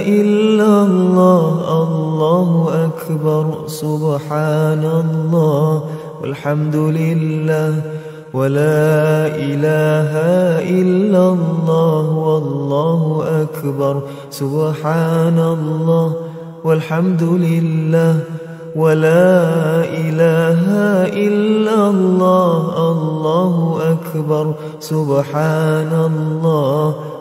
إلا الله الله أكبر سبحان الله والحمد لله ولا إله إلا الله والله أكبر سبحان الله والحمد لله ولا إله إلا الله الله أكبر سبحان الله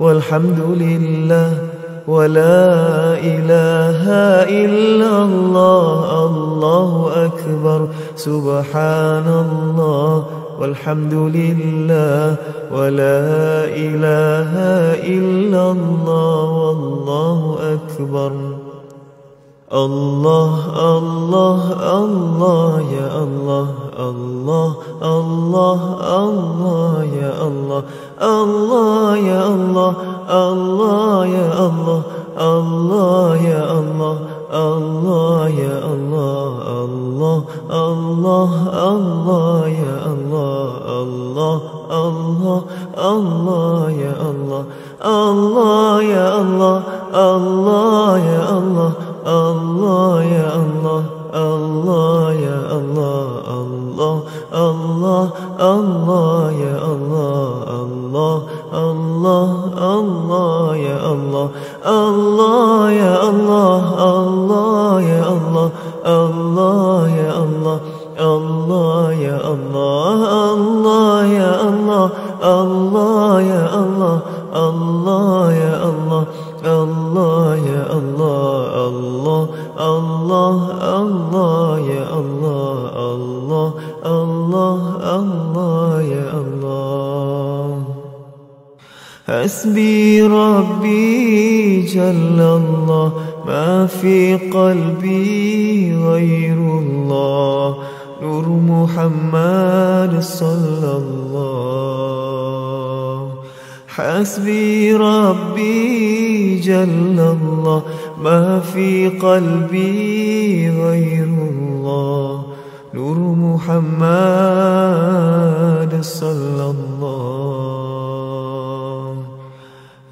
والحمد لله ولا إله إلا الله الله أكبر سبحان الله والحمد لله ولا إله إلا الله والله أكبر الله الله الله يا الله الله الله الله يا الله الله يا الله الله يا الله الله يا الله الله يا الله الله الله الله يا الله الله الله الله يا الله الله يا الله الله يا الله Allah ya Allah Allah ya Allah Allah Allah Allah ya Allah Allah Allah Allah ya Allah Allah ya Allah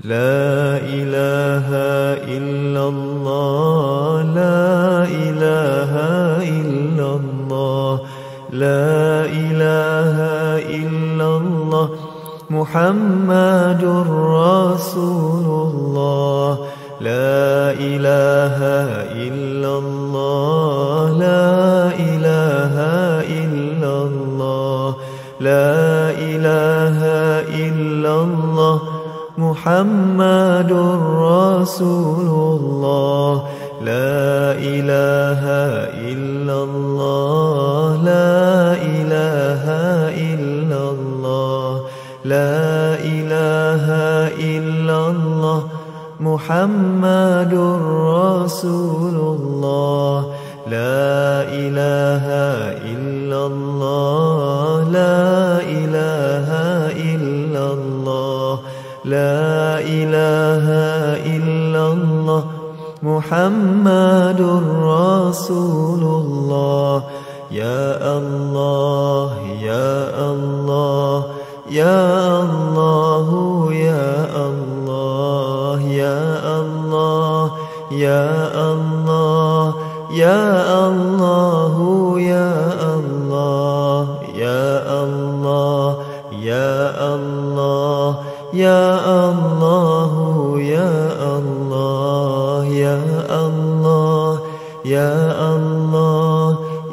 لا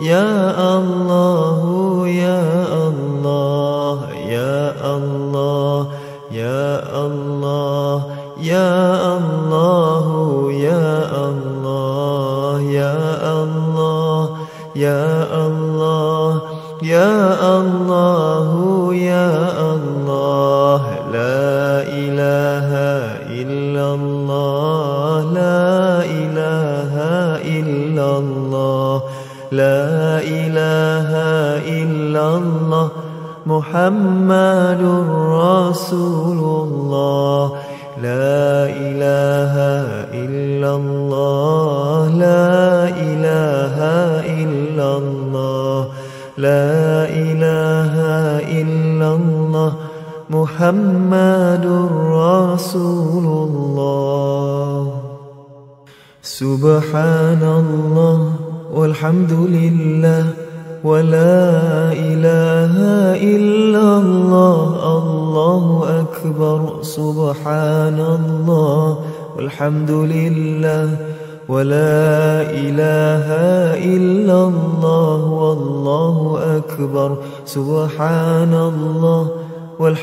يا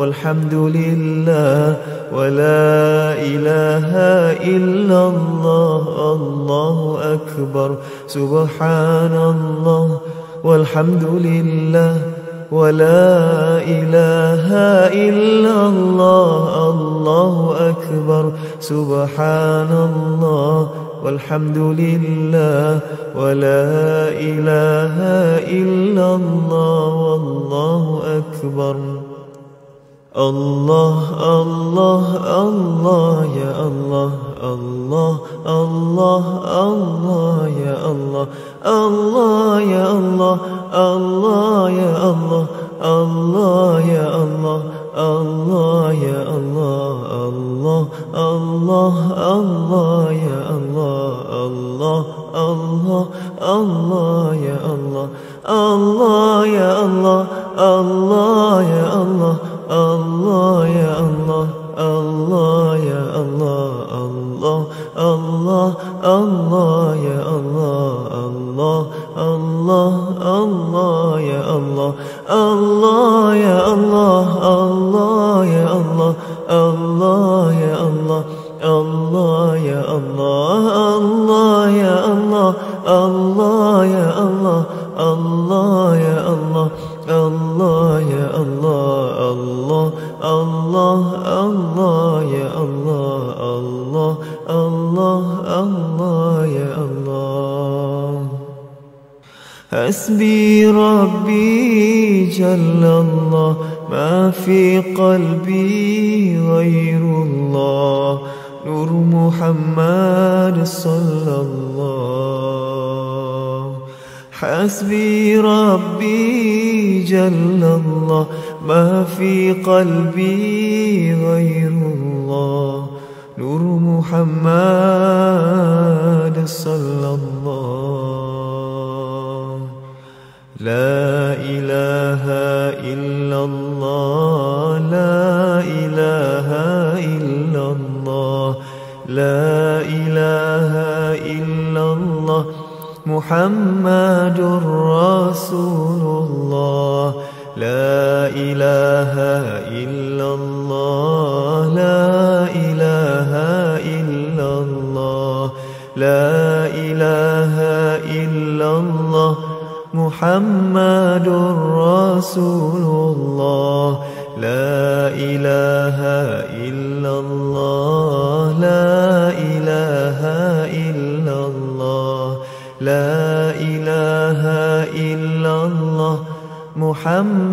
والحمد لله ولا إله إلا الله الله أكبر سبحان الله والحمد لله ولا إله إلا الله الله أكبر سبحان الله والحمد لله ولا إله إلا الله والله أكبر الله الله الله يا الله الله الله الله يا الله الله يا الله الله يا الله الله يا الله الله يا الله الله الله الله يا الله الله الله الله يا الله الله يا الله الله يا الله Allah ya Allah Allah ya Allah Allah Allah Allah ya Allah Allah Allah Allah ya Allah Allah ya Allah Allah ya Allah Allah قلبي لا إله إلا الله لا إله إلا الله لا إله إلا الله محمد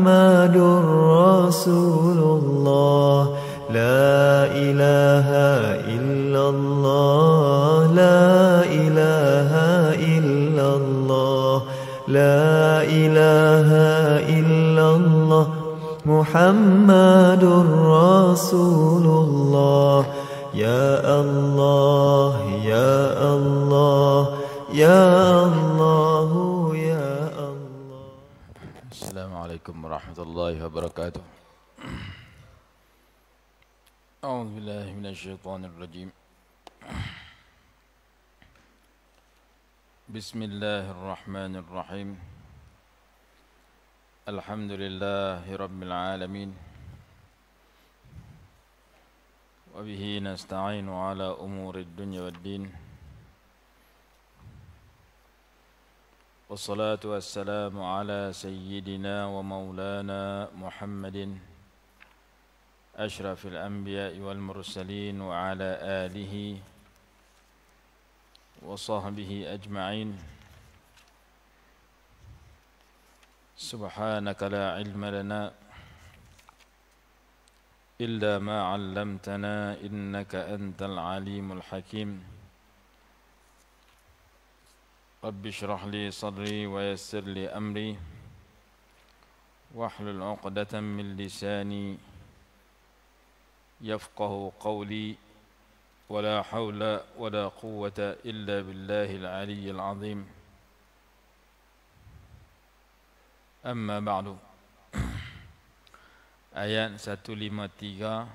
لله رب العالمين وبه نستعين على أمور الدنيا والدين والصلاة والسلام على سيدنا ومولانا محمد أشرف الأنبياء والمرسلين وعلى آله وصحبه أجمعين سبحانك لا علم لنا إلا ما علمتنا إنك أنت العليم الحكيم رب اشرح لي صدري ويسر لي أمري واحلل عقدة من لساني يفقه قولي ولا حول ولا قوة إلا بالله العلي العظيم Amma ba'du Ayat 153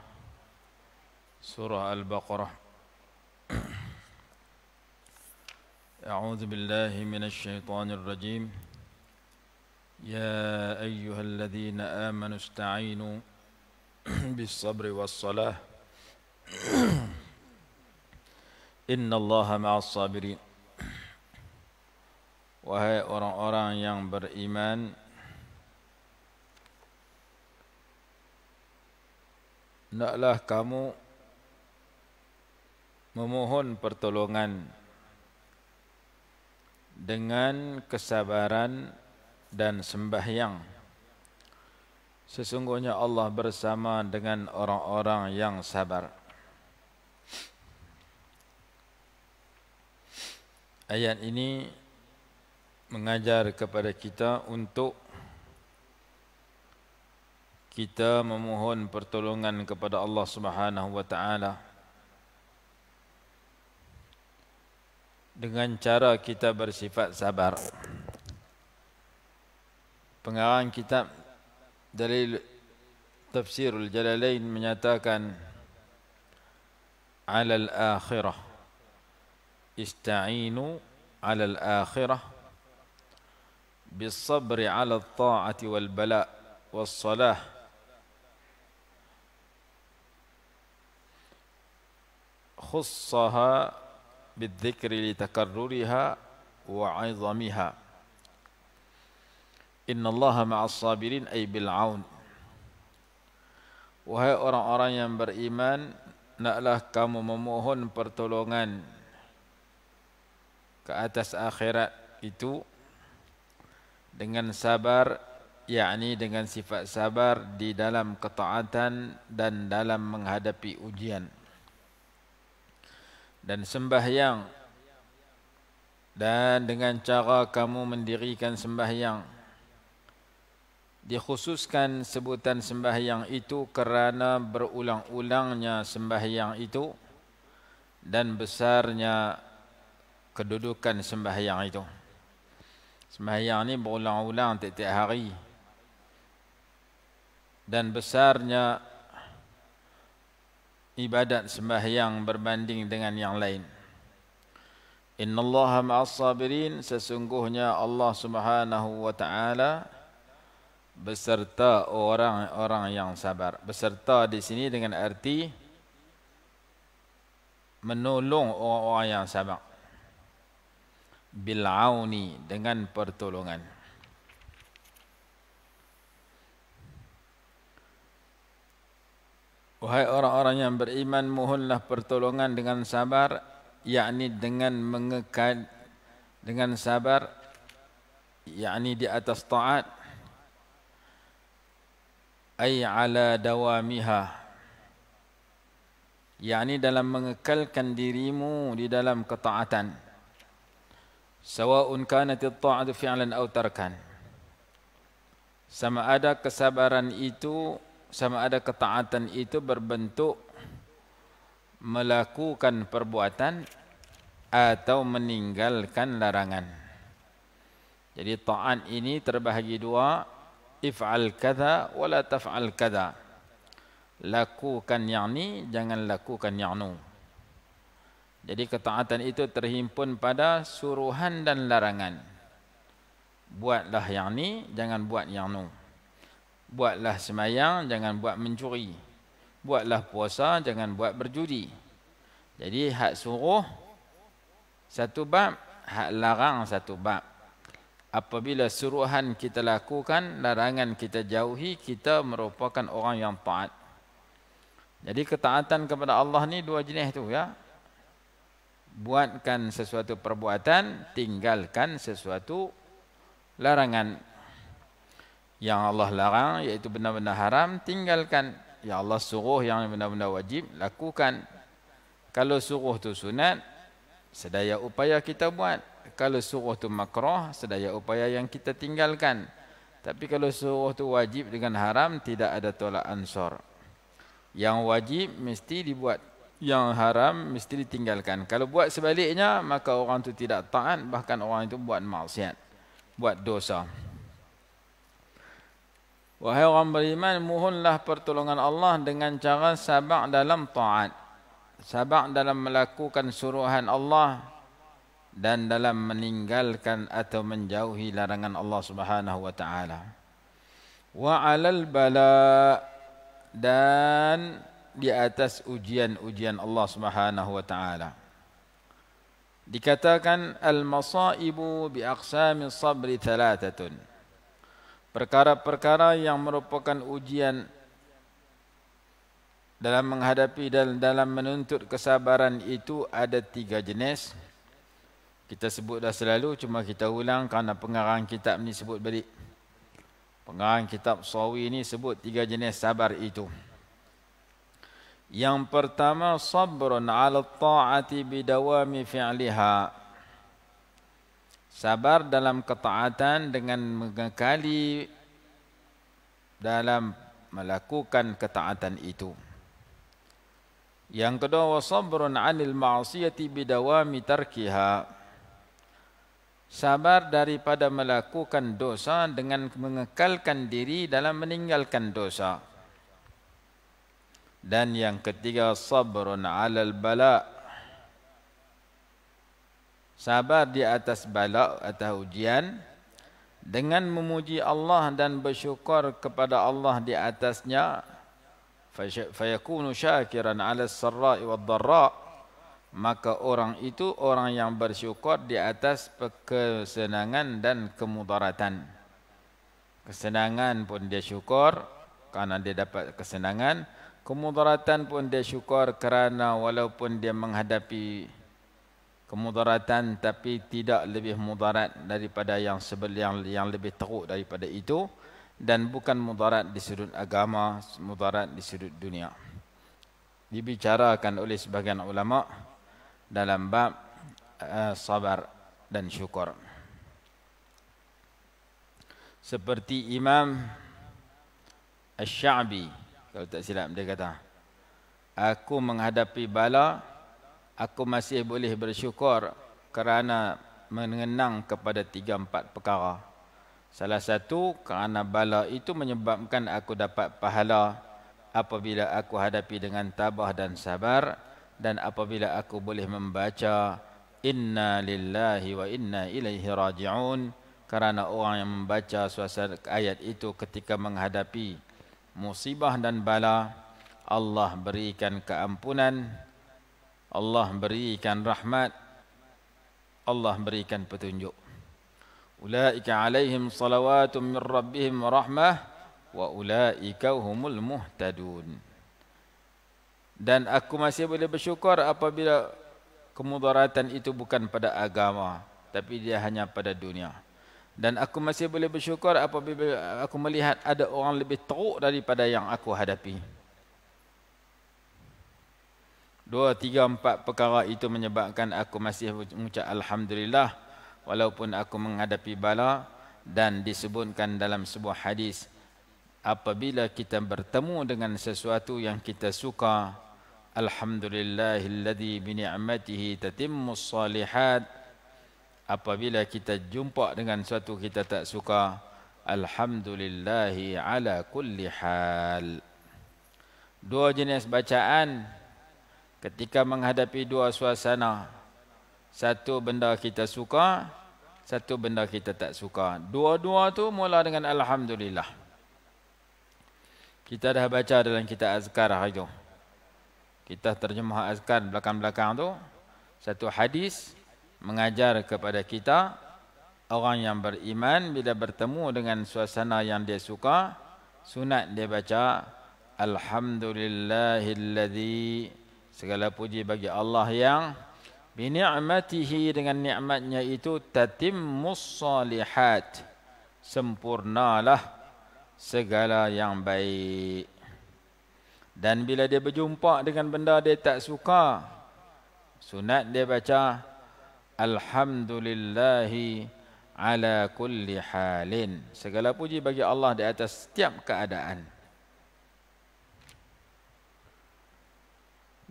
Surah Al-Baqarah أعوذ بالله من الشيطان الرجيم يا أيها الذين آمنوا استعينوا بالصبر والصلاة إن الله مع الصابرين Wahai orang-orang yang beriman Naklah kamu memohon pertolongan dengan kesabaran dan sembahyang. Sesungguhnya Allah bersama dengan orang-orang yang sabar. Ayat ini mengajar kepada kita untuk kita memohon pertolongan kepada Allah Subhanahu wa taala dengan cara kita bersifat sabar. Pengarang kitab dari Tafsirul Jalalain menyatakan al akhirah ista'inu al akhirah bis sabr ala ta'ati wal bala' was salah khussaha bidzikri li takarruriha wa Inna innallaha ma'as sabirin ay bil aun wahai orang-orang yang beriman naklah kamu memohon pertolongan ke atas akhirat itu dengan sabar yakni dengan sifat sabar di dalam ketaatan dan dalam menghadapi ujian dan sembahyang dan dengan cara kamu mendirikan sembahyang dikhususkan sebutan sembahyang itu kerana berulang-ulangnya sembahyang itu dan besarnya kedudukan sembahyang itu sembahyang ini berulang-ulang tiap-tiap hari dan besarnya ibadat sembahyang berbanding dengan yang lain. Inna Innallaha ma'as sabirin sesungguhnya Allah Subhanahu wa taala beserta orang-orang yang sabar. Beserta di sini dengan arti menolong orang-orang yang sabar. Bil'auni dengan pertolongan. Wahai orang-orang yang beriman, mohonlah pertolongan dengan sabar, yakni dengan mengekal dengan sabar, yakni di atas taat. Ay ala dawamiha. Yakni dalam mengekalkan dirimu di dalam ketaatan. Sawa'un kanat at-ta'atu fi'lan aw tarkan. Sama ada kesabaran itu sama ada ketaatan itu berbentuk melakukan perbuatan atau meninggalkan larangan. Jadi taat ini terbahagi dua, if'al kada wa la taf'al kada. Lakukan yakni jangan lakukan yaknu. Jadi ketaatan itu terhimpun pada suruhan dan larangan. Buatlah yakni jangan buat yaknu buatlah semayang jangan buat mencuri buatlah puasa jangan buat berjudi jadi hak suruh satu bab hak larang satu bab apabila suruhan kita lakukan larangan kita jauhi kita merupakan orang yang taat jadi ketaatan kepada Allah ni dua jenis tu ya buatkan sesuatu perbuatan tinggalkan sesuatu larangan yang Allah larang iaitu benda-benda haram tinggalkan Yang Allah suruh yang benda-benda wajib lakukan kalau suruh tu sunat sedaya upaya kita buat kalau suruh tu makruh sedaya upaya yang kita tinggalkan tapi kalau suruh tu wajib dengan haram tidak ada tolak ansur yang wajib mesti dibuat yang haram mesti ditinggalkan kalau buat sebaliknya maka orang tu tidak taat bahkan orang itu buat maksiat buat dosa Wahai orang beriman, mohonlah pertolongan Allah dengan cara sabar dalam taat. Sabar dalam melakukan suruhan Allah dan dalam meninggalkan atau menjauhi larangan Allah Subhanahu wa taala. Wa 'alal bala dan di atas ujian-ujian Allah Subhanahu wa taala. Dikatakan al-masaibu bi aqsamis sabri thalathatun perkara-perkara yang merupakan ujian dalam menghadapi dan dalam menuntut kesabaran itu ada tiga jenis. Kita sebut dah selalu, cuma kita ulang kerana pengarang kitab ini sebut balik. Pengarang kitab Sawi ini sebut tiga jenis sabar itu. Yang pertama, sabrun ala ta'ati bidawami fi'liha sabar dalam ketaatan dengan mengekali dalam melakukan ketaatan itu. Yang kedua sabrun 'anil ma'siyati bidawami tarkiha. Sabar daripada melakukan dosa dengan mengekalkan diri dalam meninggalkan dosa. Dan yang ketiga sabrun 'alal bala' sabar di atas balak atau ujian dengan memuji Allah dan bersyukur kepada Allah di atasnya fayakunu syakiran ala sarra'i wa dharra' maka orang itu orang yang bersyukur di atas kesenangan dan kemudaratan kesenangan pun dia syukur kerana dia dapat kesenangan kemudaratan pun dia syukur kerana walaupun dia menghadapi kemudaratan tapi tidak lebih mudarat daripada yang sebel yang, yang lebih teruk daripada itu dan bukan mudarat di sudut agama mudarat di sudut dunia dibicarakan oleh sebahagian ulama dalam bab uh, sabar dan syukur seperti imam Al-Sha'bi kalau tak silap dia kata aku menghadapi bala aku masih boleh bersyukur kerana mengenang kepada tiga empat perkara. Salah satu kerana bala itu menyebabkan aku dapat pahala apabila aku hadapi dengan tabah dan sabar dan apabila aku boleh membaca inna lillahi wa inna ilaihi raji'un kerana orang yang membaca suasana ayat itu ketika menghadapi musibah dan bala Allah berikan keampunan Allah berikan rahmat Allah berikan petunjuk Ulaika alaihim salawatum min rabbihim wa rahmah wa ulaika humul muhtadun Dan aku masih boleh bersyukur apabila kemudaratan itu bukan pada agama tapi dia hanya pada dunia dan aku masih boleh bersyukur apabila aku melihat ada orang lebih teruk daripada yang aku hadapi dua, tiga, empat perkara itu menyebabkan aku masih mengucap Alhamdulillah walaupun aku menghadapi bala dan disebutkan dalam sebuah hadis apabila kita bertemu dengan sesuatu yang kita suka Alhamdulillahilladzi bini'matihi tatimmus salihat apabila kita jumpa dengan sesuatu kita tak suka Alhamdulillahi ala kulli hal dua jenis bacaan ketika menghadapi dua suasana satu benda kita suka satu benda kita tak suka dua-dua tu mula dengan alhamdulillah kita dah baca dalam kitab azkar hari tu kita terjemah azkar belakang-belakang tu satu hadis mengajar kepada kita orang yang beriman bila bertemu dengan suasana yang dia suka sunat dia baca alhamdulillahillazi Segala puji bagi Allah yang bini'matihi dengan ni'matnya itu tatimmus musalihat Sempurnalah segala yang baik. Dan bila dia berjumpa dengan benda dia tak suka, sunat dia baca alhamdulillahi ala kulli halin. Segala puji bagi Allah di atas setiap keadaan.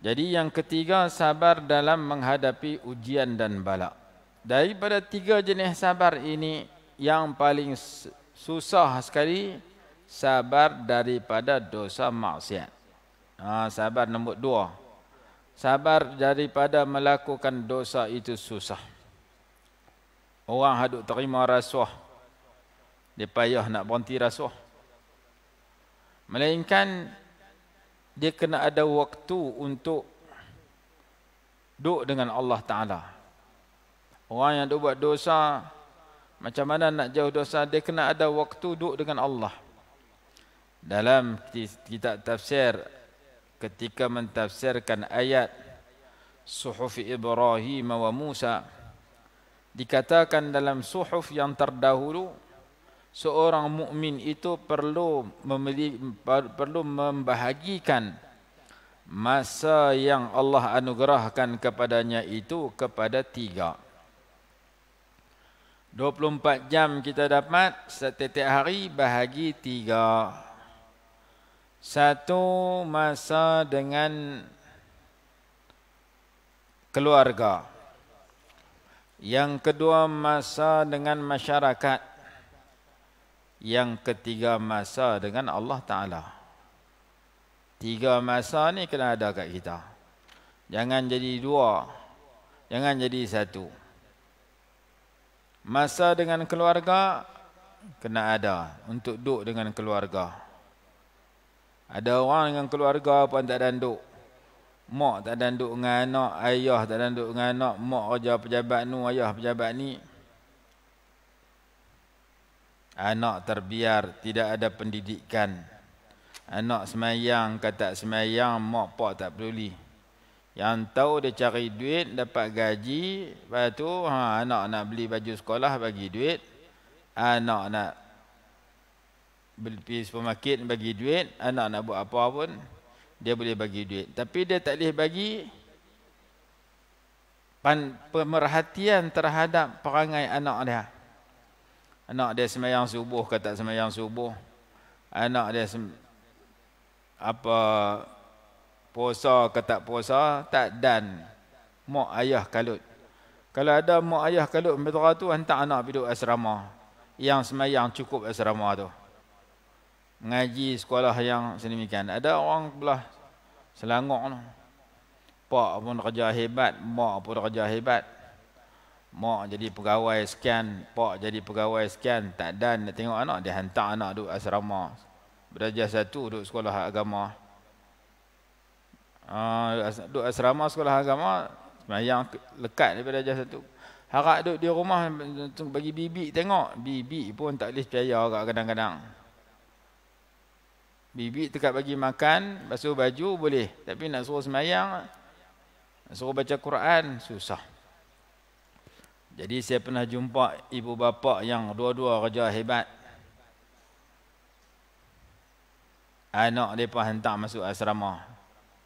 Jadi yang ketiga sabar dalam menghadapi ujian dan bala. Daripada tiga jenis sabar ini yang paling susah sekali sabar daripada dosa maksiat. Ha, sabar nombor dua. Sabar daripada melakukan dosa itu susah. Orang haduk terima rasuah. Dia payah nak berhenti rasuah. Melainkan dia kena ada waktu untuk duduk dengan Allah Ta'ala. Orang yang buat dosa, macam mana nak jauh dosa, dia kena ada waktu duduk dengan Allah. Dalam kita tafsir, ketika mentafsirkan ayat suhuf Ibrahim wa Musa, dikatakan dalam suhuf yang terdahulu, seorang mukmin itu perlu memiliki, perlu membahagikan masa yang Allah anugerahkan kepadanya itu kepada tiga. 24 jam kita dapat setiap hari bahagi tiga. Satu masa dengan keluarga. Yang kedua masa dengan masyarakat yang ketiga masa dengan Allah Ta'ala. Tiga masa ni kena ada kat kita. Jangan jadi dua. Jangan jadi satu. Masa dengan keluarga, kena ada untuk duduk dengan keluarga. Ada orang dengan keluarga pun tak ada duduk. Mak tak ada duduk dengan anak, ayah tak ada duduk dengan anak, mak kerja pejabat ni, ayah pejabat ni. Anak terbiar, tidak ada pendidikan. Anak semayang, kata semayang, mak pak tak peduli. Yang tahu dia cari duit, dapat gaji. Lepas tu, ha, anak nak beli baju sekolah, bagi duit. Anak nak beli pergi supermarket, bagi duit. Anak nak buat apa pun, dia boleh bagi duit. Tapi dia tak boleh bagi pemerhatian terhadap perangai anak dia. Anak dia semayang subuh ke tak semayang subuh. Anak dia sem apa puasa ke tak puasa, tak dan. Mak ayah kalut. Kalau ada mak ayah kalut mentera tu hantar anak pergi asrama. Yang semayang cukup asrama tu. Ngaji sekolah yang sedemikian. Ada orang belah selangor tu. Pak pun kerja hebat, mak pun kerja hebat. Mak jadi pegawai sekian, pak jadi pegawai sekian, tak dan nak tengok anak dia hantar anak duduk asrama. Belajar satu duduk sekolah agama. Ah duduk asrama sekolah agama semayang lekat daripada belajar satu. Harap duduk di rumah bagi bibik tengok, bibik pun tak boleh percaya agak kadang-kadang. Bibik dekat bagi makan, basuh baju boleh, tapi nak suruh semayang, suruh baca Quran susah. Jadi saya pernah jumpa ibu bapa yang dua-dua kerja hebat. Anak mereka hantar masuk asrama.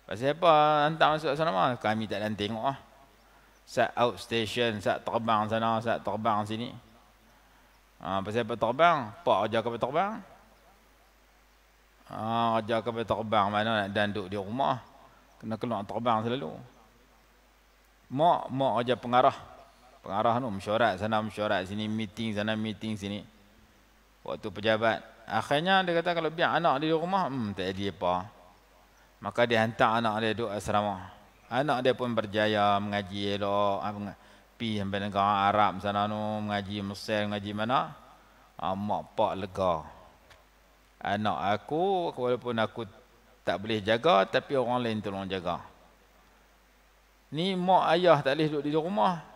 Pasal apa hantar masuk asrama? Kami tak ada tengok lah. Sat outstation, sat terbang sana, sat terbang sini. Ha, pasal apa terbang? Pak kerja kapal terbang? Ha, kerja kapal terbang mana nak danduk di rumah. Kena keluar terbang selalu. Mak, mak kerja pengarah pengarah tu mesyuarat sana mesyuarat sini meeting sana meeting sini waktu pejabat akhirnya dia kata kalau biar anak dia di rumah hmm, tak jadi apa maka dia hantar anak dia duduk asrama anak dia pun berjaya mengaji elok pi sampai negara Arab sana tu mengaji Mesir mengaji mana ah, mak pak lega anak aku walaupun aku tak boleh jaga tapi orang lain tolong jaga ni mak ayah tak boleh duduk di rumah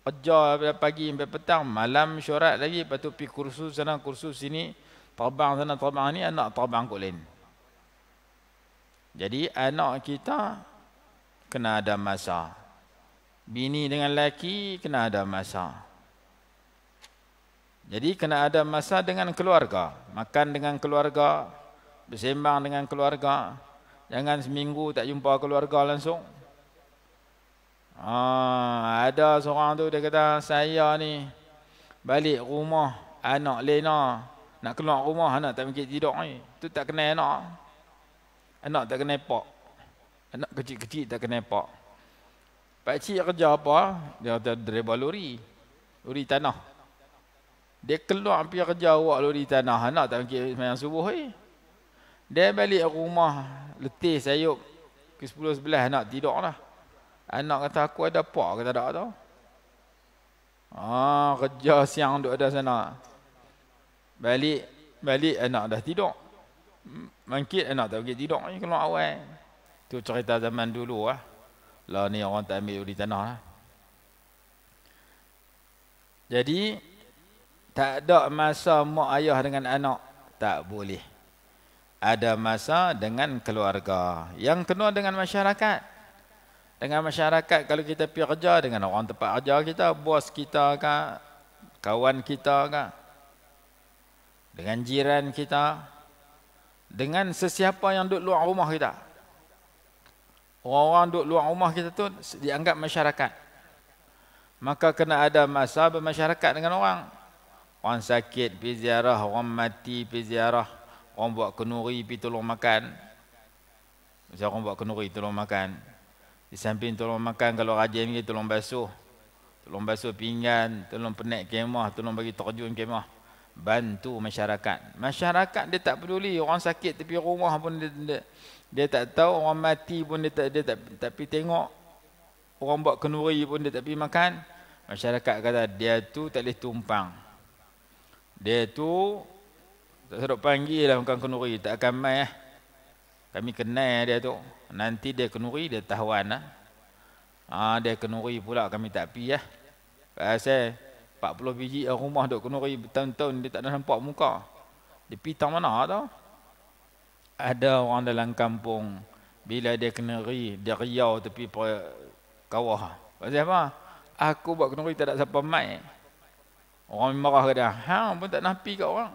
Kejar dari pagi sampai petang, malam syorat lagi, lepas tu pergi kursus sana, kursus sini, terbang sana, terbang ni, anak terbang kot lain. Jadi anak kita kena ada masa. Bini dengan lelaki kena ada masa. Jadi kena ada masa dengan keluarga. Makan dengan keluarga, bersembang dengan keluarga. Jangan seminggu tak jumpa keluarga langsung. Ha, ada seorang tu dia kata saya ni balik rumah anak Lena nak keluar rumah anak tak mikir tidur ni. Tu tak kenal anak. Anak tak kenal pak. Anak kecil-kecil tak kenal pak. Pak cik kerja apa? Dia kata dreba lori. Lori tanah. Dia keluar pergi kerja awak lori tanah. Anak tak mikir semayang subuh ni. Eh. Dia balik rumah letih sayup ke 10-11 anak tidur lah. Anak kata aku ada apa ke tak ada tau. Ah, kerja siang duduk ada sana. Balik, balik anak dah tidur. Mangkit anak tak pergi tidur ni keluar awal. Tu cerita zaman dulu ah. Lah ni orang tak ambil di tanah lah. Jadi tak ada masa mak ayah dengan anak tak boleh. Ada masa dengan keluarga, yang kena dengan masyarakat dengan masyarakat kalau kita pergi kerja dengan orang tempat kerja kita, bos kita ke, kawan kita ke, dengan jiran kita, dengan sesiapa yang duduk luar rumah kita. Orang-orang duduk luar rumah kita tu dianggap masyarakat. Maka kena ada masa bermasyarakat dengan orang. Orang sakit pergi ziarah, orang mati pergi ziarah, orang buat kenuri pergi tolong makan. Macam orang buat kenuri tolong makan. Di samping tolong makan kalau rajin lagi tolong basuh. Tolong basuh pinggan, tolong penek kemah, tolong bagi terjun kemah. Bantu masyarakat. Masyarakat dia tak peduli orang sakit tepi rumah pun dia, dia, dia tak tahu orang mati pun dia tak dia tak tapi tengok orang buat kenuri pun dia tak pergi makan. Masyarakat kata dia tu tak boleh tumpang. Dia tu tak sedap panggil lah makan kenuri tak akan mai eh. Kami kenal dia tu. Nanti dia kenuri, dia tahuan lah. Ha, dia kenuri pula, kami tak pergi lah. Pasal 40 biji rumah duk kenuri bertahun-tahun, dia tak ada nampak muka. Dia pergi tak mana tau. Ada orang dalam kampung, bila dia kenuri, dia riau tepi per kawah. Pasal apa? Aku buat kenuri tak ada siapa mai. Orang marah ke dia. Ha, pun tak nak pergi kat orang.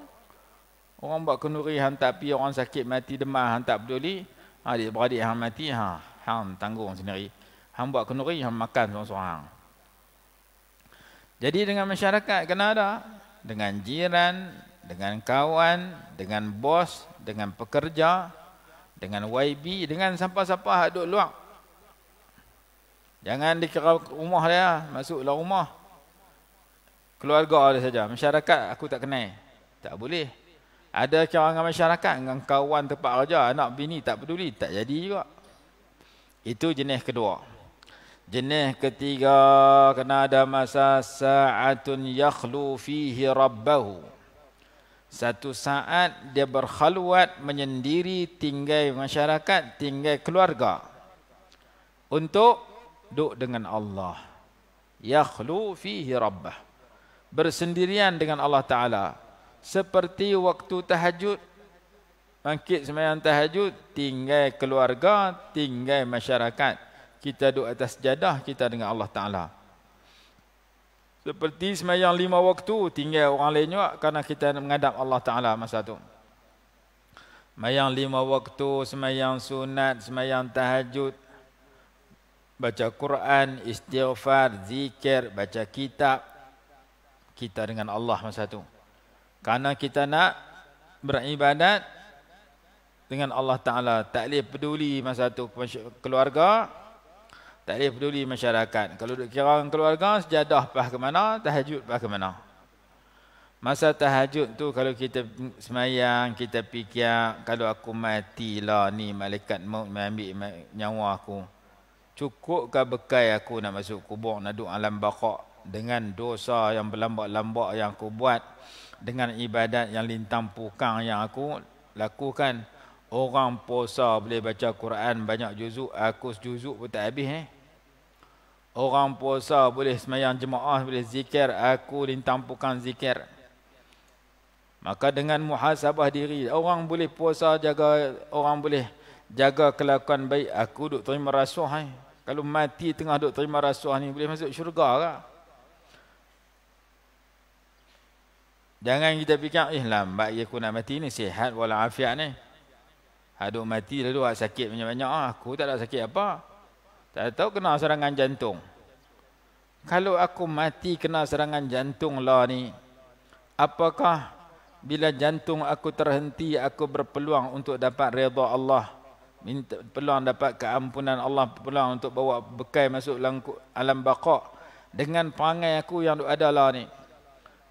Orang buat kenduri hang tapi orang sakit mati demam hang tak peduli. Ha beradik hang mati ha hang tanggung sendiri. Hang buat kenduri hang makan seorang-seorang. Jadi dengan masyarakat kena ada dengan jiran, dengan kawan, dengan bos, dengan pekerja, dengan YB, dengan siapa-siapa hak duduk luar. Jangan dikira rumah dia, masuklah rumah. Keluarga dia saja, masyarakat aku tak kenal. Tak boleh. Ada kawan kawan masyarakat dengan kawan tempat kerja, anak bini tak peduli, tak jadi juga. Itu jenis kedua. Jenis ketiga kena ada masa sa'atun yakhlu fihi rabbahu. Satu saat dia berkhaluat menyendiri tinggai masyarakat, tinggai keluarga. Untuk duduk dengan Allah. Yakhlu fihi rabbah. Bersendirian dengan Allah Ta'ala seperti waktu tahajud bangkit semayang tahajud tinggal keluarga tinggal masyarakat kita duduk atas jadah kita dengan Allah Ta'ala seperti semayang lima waktu tinggal orang lain juga kerana kita menghadap Allah Ta'ala masa itu Semayang lima waktu semayang sunat semayang tahajud baca Quran istighfar zikir baca kitab kita dengan Allah masa itu Karena kita nak beribadat dengan Allah Ta'ala. Tak boleh peduli masa tu keluarga. Tak boleh peduli masyarakat. Kalau duduk kira keluarga, sejadah pah ke mana, tahajud pah ke mana. Masa tahajud tu kalau kita semayang, kita fikir, kalau aku matilah ni malaikat maut ambil nyawa aku. Cukupkah bekai aku nak masuk kubur, nak duduk alam bakak dengan dosa yang berlambak-lambak yang aku buat dengan ibadat yang lintang pukang yang aku lakukan orang puasa boleh baca Quran banyak juzuk aku sejuzuk pun tak habis eh orang puasa boleh semayang jemaah boleh zikir aku lintang pukang zikir maka dengan muhasabah diri orang boleh puasa jaga orang boleh jaga kelakuan baik aku duduk terima rasuah eh kalau mati tengah duduk terima rasuah ni boleh masuk syurga ke Jangan kita fikir, eh lambat je aku nak mati ni, sihat walafiat ni. Aduk mati lalu ada sakit banyak-banyak, ah, aku tak ada sakit apa. Tak tahu kena serangan jantung. Kalau aku mati kena serangan jantung lah ni, apakah bila jantung aku terhenti, aku berpeluang untuk dapat reda Allah, minta peluang dapat keampunan Allah, peluang untuk bawa bekai masuk alam bakok, dengan perangai aku yang ada lah ni,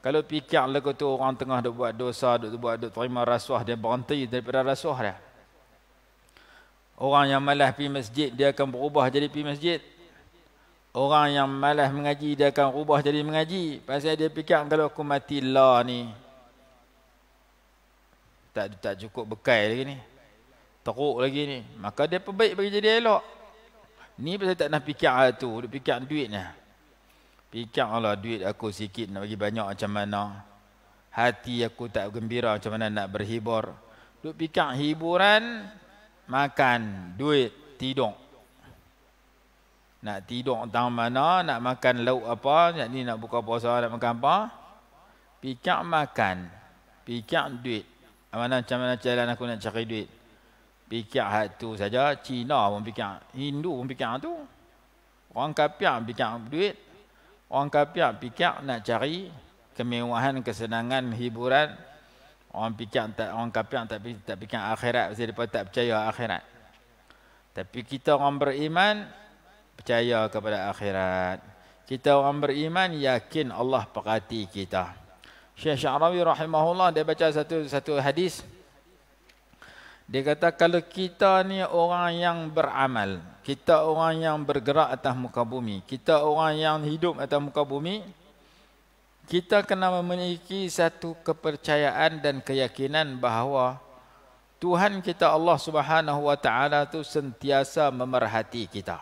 kalau fikir lagu tu orang tengah duk buat dosa, duk buat duk terima rasuah dia berhenti daripada rasuah dia. Orang yang malas pergi masjid dia akan berubah jadi pergi masjid. Orang yang malas mengaji dia akan berubah jadi mengaji. Pasal dia fikir kalau aku mati lah ni. Tak tak cukup bekal lagi ni. Teruk lagi ni. Maka dia perbaik bagi jadi elok. Ni pasal tak nak fikir hal tu. Dia fikir duit Pikir Allah duit aku sikit nak bagi banyak macam mana. Hati aku tak gembira macam mana nak berhibur. Duk pikir hiburan, makan, duit, tidur. Nak tidur tahu mana, nak makan lauk apa, nak ni nak buka puasa, nak makan apa. Pikir makan, pikir duit. Mana macam mana jalan aku nak cari duit. pikir Fikir tu saja, Cina pun pikir Hindu pun pikir tu. Orang kapiak pikir duit, Orang kafir pikir nak cari kemewahan, kesenangan, hiburan. Orang pikir tak orang kafir tak pikir, tak pikir akhirat sebab depa tak percaya akhirat. Tapi kita orang beriman percaya kepada akhirat. Kita orang beriman yakin Allah perhati kita. Syekh Syarawi rahimahullah dia baca satu satu hadis dia kata kalau kita ni orang yang beramal, kita orang yang bergerak atas muka bumi, kita orang yang hidup atas muka bumi, kita kena memiliki satu kepercayaan dan keyakinan bahawa Tuhan kita Allah Subhanahu wa taala tu sentiasa memerhati kita.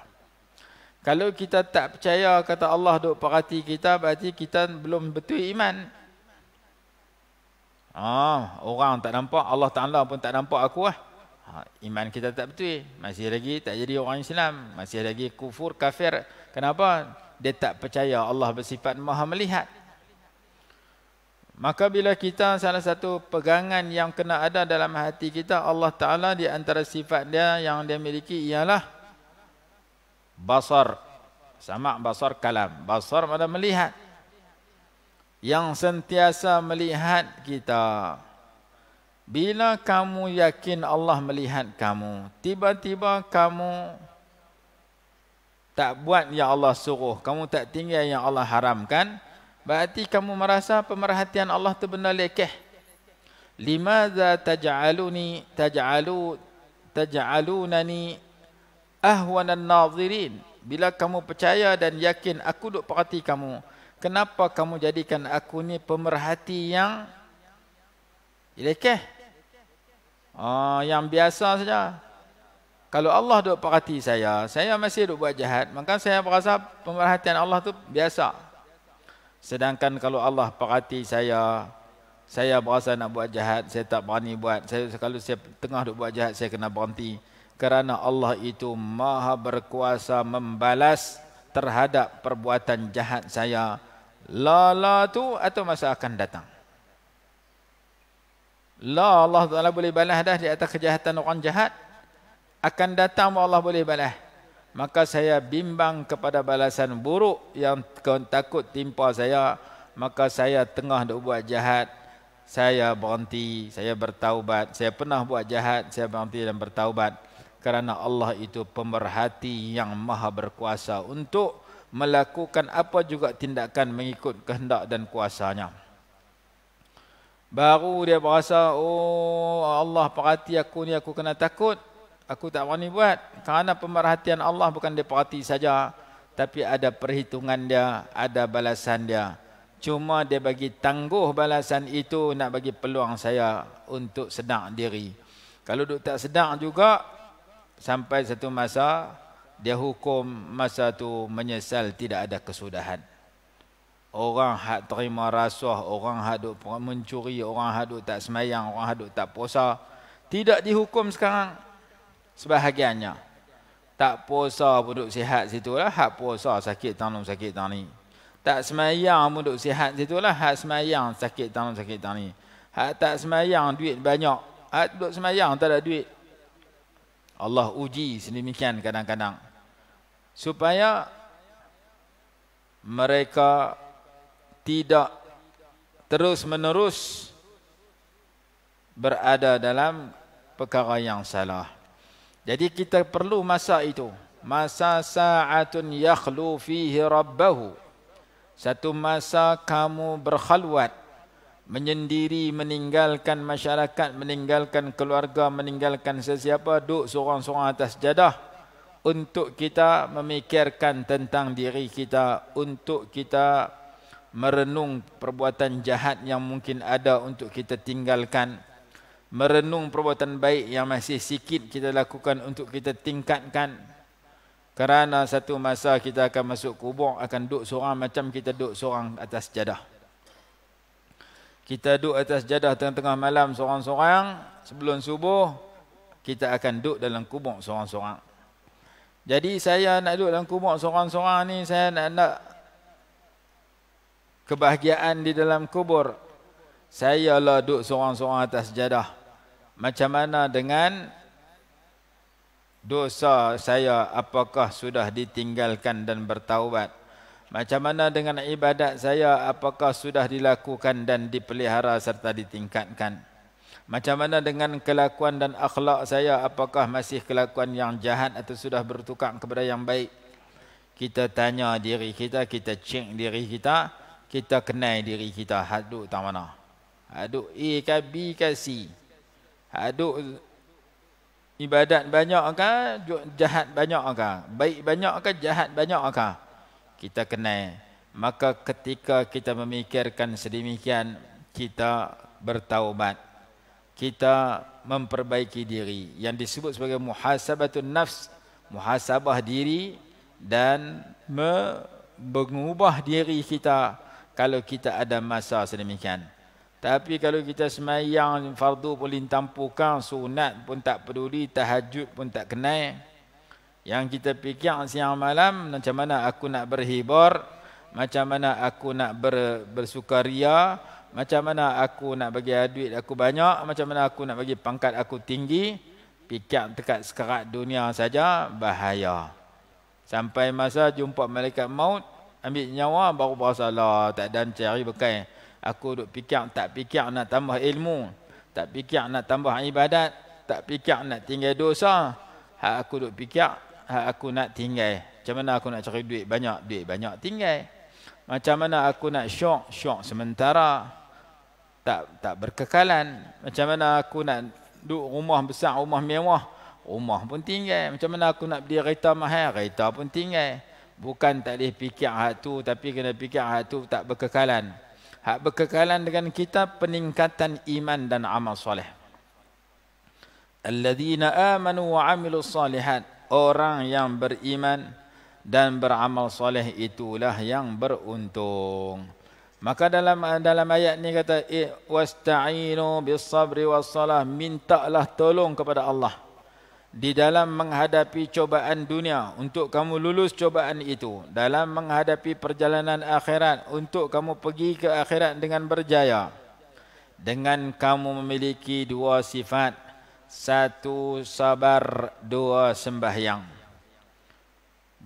Kalau kita tak percaya kata Allah duk perhati kita berarti kita belum betul iman. Ah, orang tak nampak, Allah Ta'ala pun tak nampak aku lah. Ha, iman kita tak betul. Masih lagi tak jadi orang Islam. Masih lagi kufur, kafir. Kenapa? Dia tak percaya Allah bersifat maha melihat. Maka bila kita salah satu pegangan yang kena ada dalam hati kita, Allah Ta'ala di antara sifat dia yang dia miliki ialah basar. Sama basar kalam. Basar pada melihat yang sentiasa melihat kita. Bila kamu yakin Allah melihat kamu, tiba-tiba kamu tak buat yang Allah suruh, kamu tak tinggal yang Allah haramkan, berarti kamu merasa pemerhatian Allah tu benda lekeh. Limaza taj'aluni taj'alu taj'alunani ahwanan nadhirin. Bila kamu percaya dan yakin aku duk perhati kamu, kenapa kamu jadikan aku ni pemerhati yang ilekeh? Oh, yang biasa saja. Kalau Allah duk perhati saya, saya masih duk buat jahat, maka saya merasa pemerhatian Allah tu biasa. Sedangkan kalau Allah perhati saya, saya berasa nak buat jahat, saya tak berani buat. Saya, kalau saya tengah duk buat jahat, saya kena berhenti. Kerana Allah itu maha berkuasa membalas terhadap perbuatan jahat Saya. Lala tu atau masa akan datang. La Allah Ta'ala boleh balas dah di atas kejahatan orang jahat. Akan datang Allah boleh balas. Maka saya bimbang kepada balasan buruk yang takut timpa saya. Maka saya tengah duk buat jahat. Saya berhenti, saya bertaubat. Saya pernah buat jahat, saya berhenti dan bertaubat. Kerana Allah itu pemerhati yang maha berkuasa untuk melakukan apa juga tindakan mengikut kehendak dan kuasanya. Baru dia berasa, oh Allah perhati aku ni, aku kena takut. Aku tak berani buat. Kerana pemerhatian Allah bukan dia perhati saja. Tapi ada perhitungan dia, ada balasan dia. Cuma dia bagi tangguh balasan itu nak bagi peluang saya untuk sedang diri. Kalau duk tak sedang juga, sampai satu masa, dia hukum masa tu menyesal tidak ada kesudahan. Orang hak terima rasuah, orang hak mencuri, orang hak tak semayang, orang hak tak puasa, tidak dihukum sekarang sebahagiannya. Tak puasa pun duk sihat lah hak puasa sakit tanung sakit tani. Tak semayang pun duk sihat lah hak semayang sakit tanung sakit tani. Hak tak semayang duit banyak, hak duk semayang tak ada duit. Allah uji sedemikian kadang-kadang supaya mereka tidak terus-menerus berada dalam perkara yang salah. Jadi kita perlu masa itu. Masa sa'atun yakhlu fihi rabbahu. Satu masa kamu berkhalwat menyendiri meninggalkan masyarakat, meninggalkan keluarga, meninggalkan sesiapa, duk seorang-seorang atas jadah untuk kita memikirkan tentang diri kita untuk kita merenung perbuatan jahat yang mungkin ada untuk kita tinggalkan merenung perbuatan baik yang masih sikit kita lakukan untuk kita tingkatkan kerana satu masa kita akan masuk kubur akan duduk seorang macam kita duduk seorang atas jadah kita duduk atas jadah tengah-tengah malam seorang-seorang sebelum subuh kita akan duduk dalam kubur seorang-seorang jadi saya nak duduk dalam kubur seorang-seorang ni saya nak nak kebahagiaan di dalam kubur. Saya lah duduk seorang-seorang atas jadah. Macam mana dengan dosa saya apakah sudah ditinggalkan dan bertaubat? Macam mana dengan ibadat saya apakah sudah dilakukan dan dipelihara serta ditingkatkan? Macam mana dengan kelakuan dan akhlak saya apakah masih kelakuan yang jahat atau sudah bertukar kepada yang baik? Kita tanya diri kita, kita cek diri kita, kita kenai diri kita haduk tak mana? Haduk A ke B ke C? Haduk ibadat banyak ke jahat banyak ke? Baik banyak ke jahat banyak ke? Kita kenai. Maka ketika kita memikirkan sedemikian kita bertaubat kita memperbaiki diri yang disebut sebagai muhasabatun nafs muhasabah diri dan mengubah diri kita kalau kita ada masa sedemikian tapi kalau kita semayang fardu pun lintang sunat pun tak peduli, tahajud pun tak kenai. Yang kita fikir siang malam, macam mana aku nak berhibur, macam mana aku nak ber, bersukaria, macam mana aku nak bagi duit aku banyak, macam mana aku nak bagi pangkat aku tinggi, pikir dekat sekerat dunia saja bahaya. Sampai masa jumpa malaikat maut, ambil nyawa baru berasa lah, tak dan cari bekal. Aku duk pikir tak pikir nak tambah ilmu, tak pikir nak tambah ibadat, tak pikir nak tinggal dosa. Ha aku duk pikir, ha aku nak tinggal. Macam mana aku nak cari duit banyak, duit banyak tinggal. Macam mana aku nak syok, syok sementara tak tak berkekalan. Macam mana aku nak duduk rumah besar, rumah mewah, rumah pun tinggal. Macam mana aku nak beli kereta mahal, kereta pun tinggal. Bukan tak boleh fikir hak tu, tapi kena fikir hak tu tak berkekalan. Hak berkekalan dengan kita peningkatan iman dan amal soleh. Alladzina amanu wa amilu salihat. Orang yang beriman dan beramal soleh itulah yang beruntung. Maka dalam dalam ayat ni kata wasta'inu bis sabri was salah mintalah tolong kepada Allah di dalam menghadapi cobaan dunia untuk kamu lulus cobaan itu dalam menghadapi perjalanan akhirat untuk kamu pergi ke akhirat dengan berjaya dengan kamu memiliki dua sifat satu sabar dua sembahyang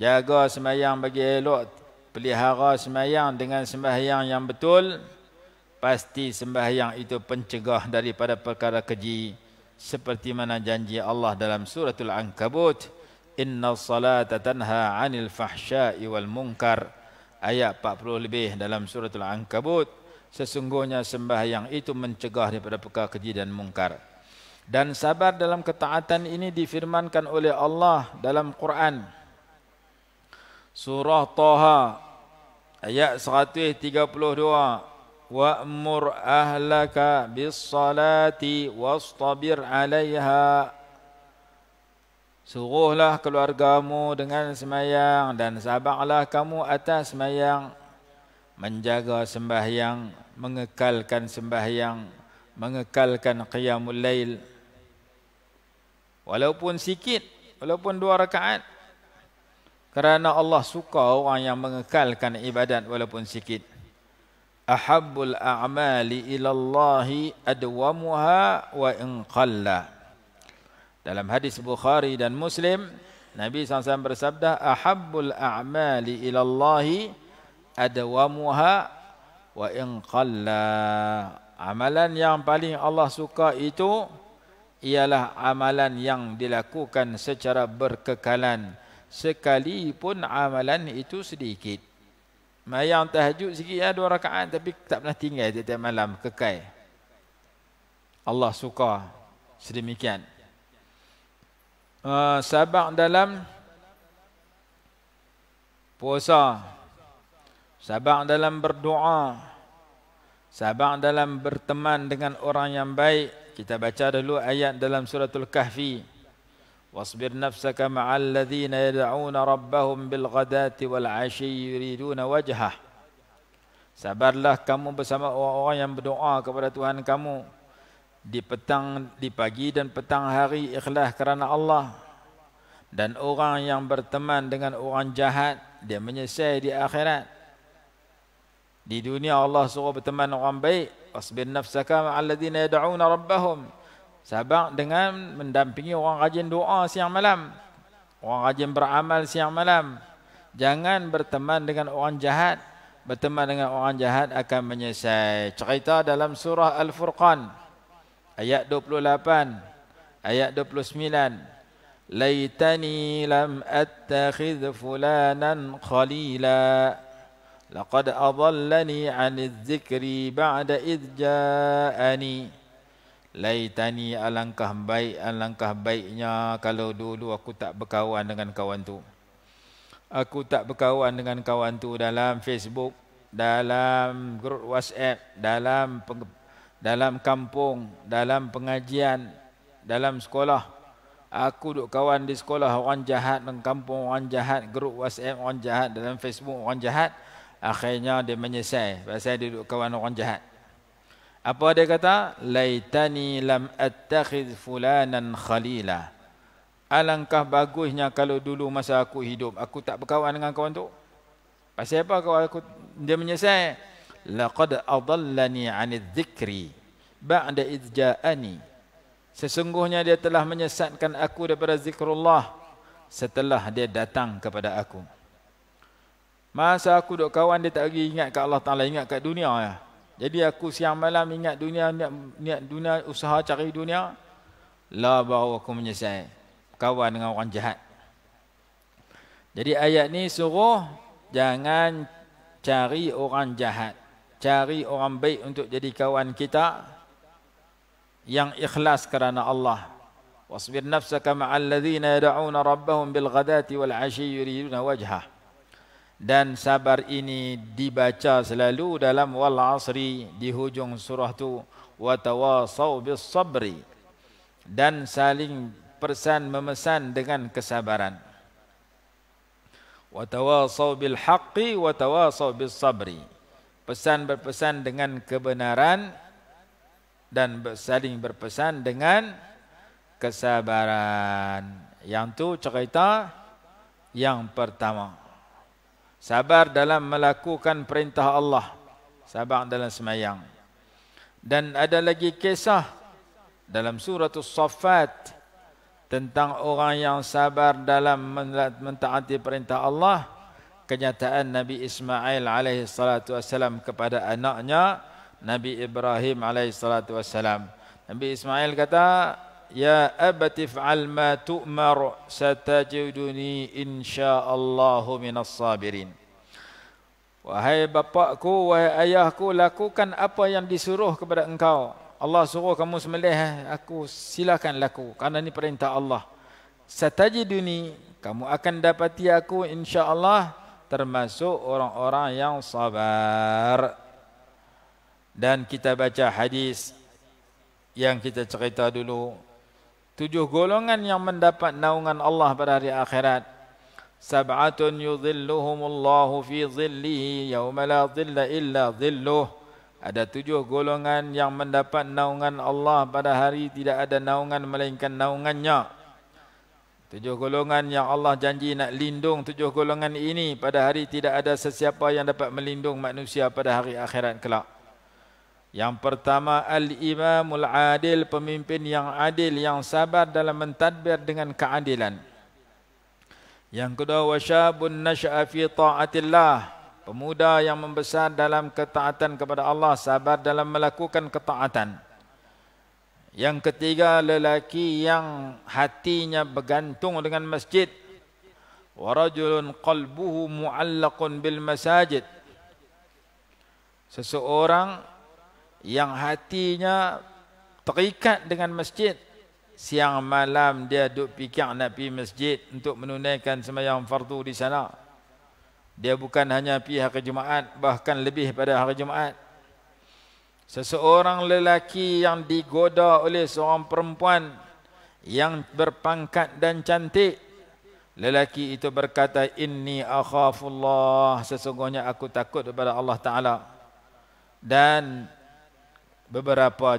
jaga sembahyang bagi elok pelihara sembahyang dengan sembahyang yang betul pasti sembahyang itu pencegah daripada perkara keji seperti mana janji Allah dalam suratul ankabut inna salata tanha anil fahsya'i wal munkar ayat 40 lebih dalam suratul ankabut sesungguhnya sembahyang itu mencegah daripada perkara keji dan munkar dan sabar dalam ketaatan ini difirmankan oleh Allah dalam Quran Surah Taha ayat 132 wa'mur ahlaka bis salati wastabir 'alayha Suruhlah keluargamu dengan semayang dan sabarlah kamu atas semayang. Menjaga sembahyang, mengekalkan sembahyang, mengekalkan qiyamul lail. Walaupun sikit, walaupun dua rakaat, kerana Allah suka orang yang mengekalkan ibadat walaupun sikit. "Ahabul a'mali ilallahi adwamuha wa inqalla. Dalam hadis Bukhari dan Muslim, Nabi SAW bersabda, "Ahabul a'mali ilallahi adwamuha wa inqalla. Amalan yang paling Allah suka itu, ialah amalan yang dilakukan secara berkekalan. Berkekalan sekalipun amalan itu sedikit. Mayang tahajud sikit ya dua rakaat tapi tak pernah tinggal tiap malam kekal. Allah suka sedemikian. Uh, sabak dalam puasa. Sabak dalam berdoa. Sabak dalam berteman dengan orang yang baik. Kita baca dulu ayat dalam suratul Kahfi. واصبر نفسك مع الذين يدعون ربهم بالغداة والعشي يريدون وجهه Sabarlah kamu bersama orang-orang yang berdoa kepada Tuhan kamu di petang, di pagi dan petang hari ikhlas kerana Allah dan orang yang berteman dengan orang jahat dia menyesai di akhirat. Di dunia Allah suruh berteman orang baik. Wasbir nafsaka ma'alladina yad'una rabbahum. Sabar dengan mendampingi orang rajin doa siang malam. Orang rajin beramal siang malam. Jangan berteman dengan orang jahat. Berteman dengan orang jahat akan menyesai. Cerita dalam surah Al-Furqan. Ayat 28. Ayat 29. Laitani lam attakhidh fulanan khalila. Laqad adallani anidh zikri ba'da idjaani. Laitani lam attakhidh fulanan khalila. Laitani alangkah baik alangkah baiknya kalau dulu aku tak berkawan dengan kawan tu. Aku tak berkawan dengan kawan tu dalam Facebook, dalam grup WhatsApp, dalam dalam kampung, dalam pengajian, dalam sekolah. Aku duk kawan di sekolah orang jahat dengan kampung orang jahat, grup WhatsApp orang jahat, dalam Facebook orang jahat. Akhirnya dia menyesal pasal dia duk kawan orang jahat. Apa dia kata? Laitani lam attakhid fulanan khalila. Alangkah bagusnya kalau dulu masa aku hidup aku tak berkawan dengan kawan tu. Pasal apa kau aku dia menyesal? Laqad adallani 'ani dzikri ba'da idja'ani. Sesungguhnya dia telah menyesatkan aku daripada zikrullah setelah dia datang kepada aku. Masa aku duk kawan dia tak lagi ingat ke Allah Taala ingat ke dunia ya. Jadi aku siang malam ingat dunia, niat, niat dunia, usaha cari dunia. La baru aku menyesal. Kawan dengan orang jahat. Jadi ayat ni suruh jangan cari orang jahat. Cari orang baik untuk jadi kawan kita yang ikhlas kerana Allah. Wasbir nafsaka ma'alladhina yada'una rabbahum wal wal'ashi yuriduna wajhah dan sabar ini dibaca selalu dalam wal asri di hujung surah tu wa tawasau bis sabri dan saling persan memesan dengan kesabaran wa tawasau bil haqqi wa tawasau bis sabri pesan berpesan dengan kebenaran dan saling berpesan dengan kesabaran yang tu cerita yang pertama. Sabar dalam melakukan perintah Allah. Sabar dalam semayang. Dan ada lagi kisah dalam surah As-Saffat tentang orang yang sabar dalam mentaati perintah Allah. Kenyataan Nabi Ismail alaihi salatu wasallam kepada anaknya Nabi Ibrahim alaihi salatu wasallam. Nabi Ismail kata, Ya abatif al ma tu'mar satajuduni insyaallah minas sabirin. Wahai bapakku, wahai ayahku, lakukan apa yang disuruh kepada engkau. Allah suruh kamu sembelih, eh, aku silakan laku. Karena ini perintah Allah. Satajiduni, kamu akan dapati aku insyaAllah termasuk orang-orang yang sabar. Dan kita baca hadis yang kita cerita dulu tujuh golongan yang mendapat naungan Allah pada hari akhirat. Sab'atun yudhilluhumullahu fi dhillihi yawma la dhilla illa dhilluh. Ada tujuh golongan yang mendapat naungan Allah pada hari tidak ada naungan melainkan naungannya. Tujuh golongan yang Allah janji nak lindung tujuh golongan ini pada hari tidak ada sesiapa yang dapat melindung manusia pada hari akhirat kelak. Yang pertama al-imamul adil pemimpin yang adil yang sabar dalam mentadbir dengan keadilan. Yang kedua wasyabun nasya'a fi ta'atillah pemuda yang membesar dalam ketaatan kepada Allah sabar dalam melakukan ketaatan. Yang ketiga lelaki yang hatinya bergantung dengan masjid. Wa rajulun qalbuhu mu'allaqun bil masajid. Seseorang yang hatinya terikat dengan masjid siang malam dia duk fikir nak pergi masjid untuk menunaikan sembahyang fardu di sana dia bukan hanya pergi hari jumaat bahkan lebih pada hari jumaat seseorang lelaki yang digoda oleh seorang perempuan yang berpangkat dan cantik lelaki itu berkata inni akhafullah sesungguhnya aku takut kepada Allah taala dan beberapa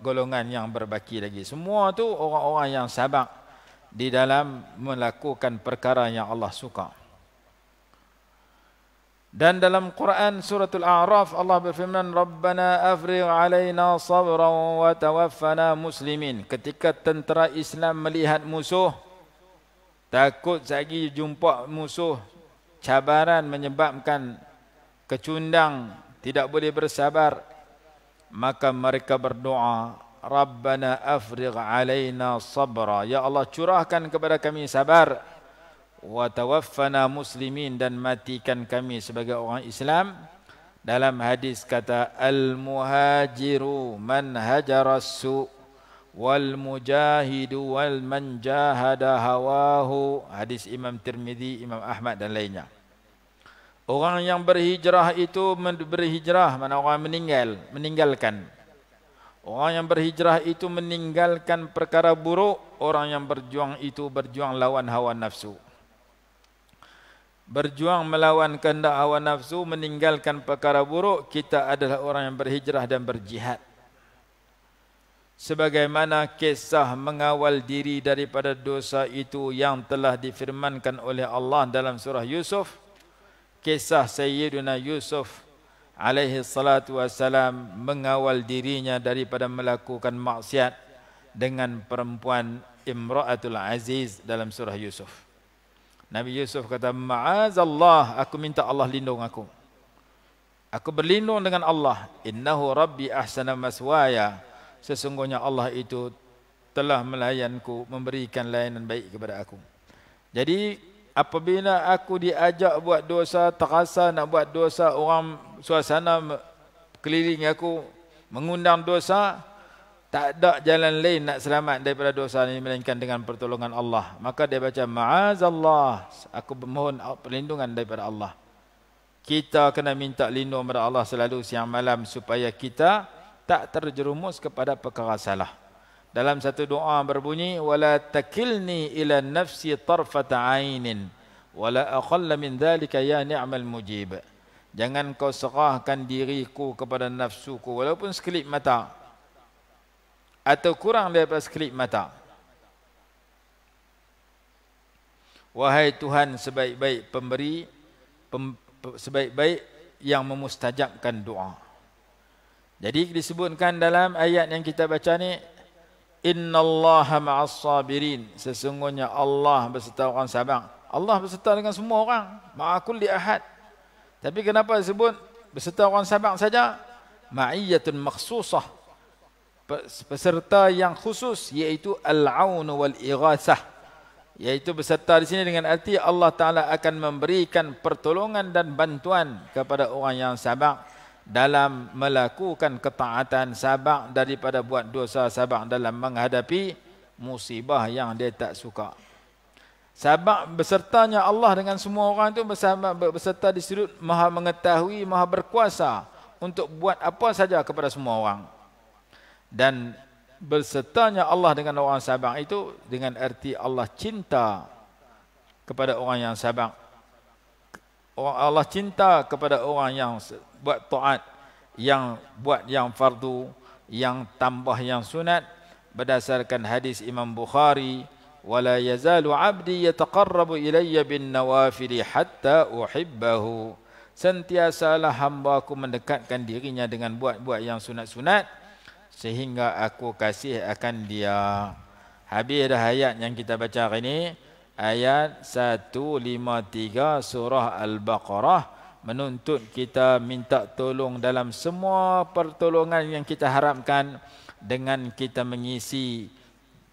golongan yang berbaki lagi. Semua tu orang-orang yang sabar di dalam melakukan perkara yang Allah suka. Dan dalam Quran surah Al-A'raf Allah berfirman Rabbana afrigh alaina sabran wa tawaffana muslimin. Ketika tentera Islam melihat musuh takut lagi jumpa musuh cabaran menyebabkan kecundang tidak boleh bersabar maka mereka berdoa Rabbana afriq alaina sabra ya Allah curahkan kepada kami sabar wa tawaffana muslimin dan matikan kami sebagai orang Islam dalam hadis kata al muhajiru man hajara su wal mujahidu wal man jahada hawahu hadis Imam Tirmizi Imam Ahmad dan lainnya Orang yang berhijrah itu berhijrah mana orang yang meninggal, meninggalkan. Orang yang berhijrah itu meninggalkan perkara buruk, orang yang berjuang itu berjuang lawan hawa nafsu. Berjuang melawan kehendak hawa nafsu, meninggalkan perkara buruk, kita adalah orang yang berhijrah dan berjihad. Sebagaimana kisah mengawal diri daripada dosa itu yang telah difirmankan oleh Allah dalam surah Yusuf kisah Sayyiduna Yusuf alaihi salatu wasalam mengawal dirinya daripada melakukan maksiat dengan perempuan Imra'atul Aziz dalam surah Yusuf. Nabi Yusuf kata, Ma'azallah, aku minta Allah lindung aku. Aku berlindung dengan Allah. Innahu Rabbi ahsana maswaya. Sesungguhnya Allah itu telah melayanku, memberikan layanan baik kepada aku. Jadi apabila aku diajak buat dosa, terasa nak buat dosa orang suasana keliling aku mengundang dosa, tak ada jalan lain nak selamat daripada dosa ini melainkan dengan pertolongan Allah. Maka dia baca ma'azallah, aku memohon perlindungan daripada Allah. Kita kena minta lindung kepada Allah selalu siang malam supaya kita tak terjerumus kepada perkara salah dalam satu doa berbunyi wala takilni ila nafsi tarfat ainin wala aqalla min dhalika ya ni'mal mujib jangan kau serahkan diriku kepada nafsuku walaupun sekelip mata atau kurang daripada sekelip mata wahai tuhan sebaik-baik pemberi pem, sebaik-baik yang memustajabkan doa jadi disebutkan dalam ayat yang kita baca ni Inna Allah ma'as sabirin. Sesungguhnya Allah berserta orang sabar. Allah berserta dengan semua orang. Ma'akul di ahad. Tapi kenapa disebut berserta orang sabar saja? Ma'iyatun maksusah. Peserta yang khusus iaitu al-aun wal iqasah Iaitu berserta di sini dengan arti Allah Ta'ala akan memberikan pertolongan dan bantuan kepada orang yang sabar dalam melakukan ketaatan sabar daripada buat dosa sabar dalam menghadapi musibah yang dia tak suka. Sabar besertanya Allah dengan semua orang itu bersama berserta di sudut maha mengetahui, maha berkuasa untuk buat apa saja kepada semua orang. Dan bersertanya Allah dengan orang sabar itu dengan erti Allah cinta kepada orang yang sabar. Allah cinta kepada orang yang buat taat yang buat yang fardu yang tambah yang sunat berdasarkan hadis Imam Bukhari wala yazalu abdi yataqarrabu ilayya bin nawafili hatta uhibbahu sentiasalah ku mendekatkan dirinya dengan buat-buat yang sunat-sunat sehingga aku kasih akan dia habis dah ayat yang kita baca hari ini ayat 153 surah al-baqarah menuntut kita minta tolong dalam semua pertolongan yang kita harapkan dengan kita mengisi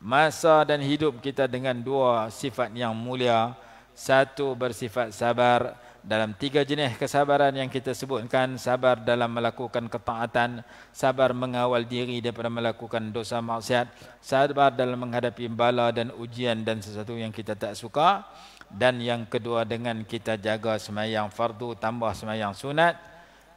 masa dan hidup kita dengan dua sifat yang mulia satu bersifat sabar dalam tiga jenis kesabaran yang kita sebutkan sabar dalam melakukan ketaatan sabar mengawal diri daripada melakukan dosa maksiat sabar dalam menghadapi bala dan ujian dan sesuatu yang kita tak suka dan yang kedua dengan kita jaga semayang fardu tambah semayang sunat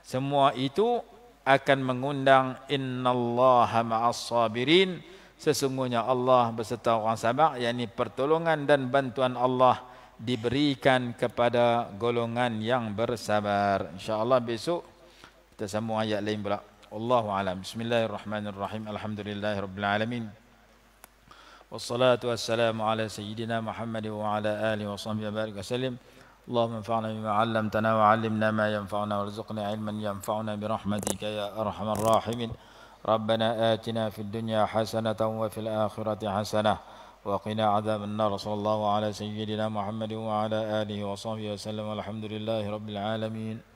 semua itu akan mengundang innallaha ma'as sabirin sesungguhnya Allah beserta orang sabar yakni pertolongan dan bantuan Allah diberikan kepada golongan yang bersabar insyaallah besok kita sambung ayat lain pula Allahu alam bismillahirrahmanirrahim alhamdulillahirabbil alamin والصلاة والسلام على سيدنا محمد وعلى آله وصحبه وبارك وسلم اللهم انفعنا بما علمتنا وعلمنا ما ينفعنا وارزقنا علما ينفعنا برحمتك يا أرحم الراحمين ربنا آتنا في الدنيا حسنة وفي الآخرة حسنة وقنا عذاب النار صلى الله على سيدنا محمد وعلى آله وصحبه وسلم والحمد لله رب العالمين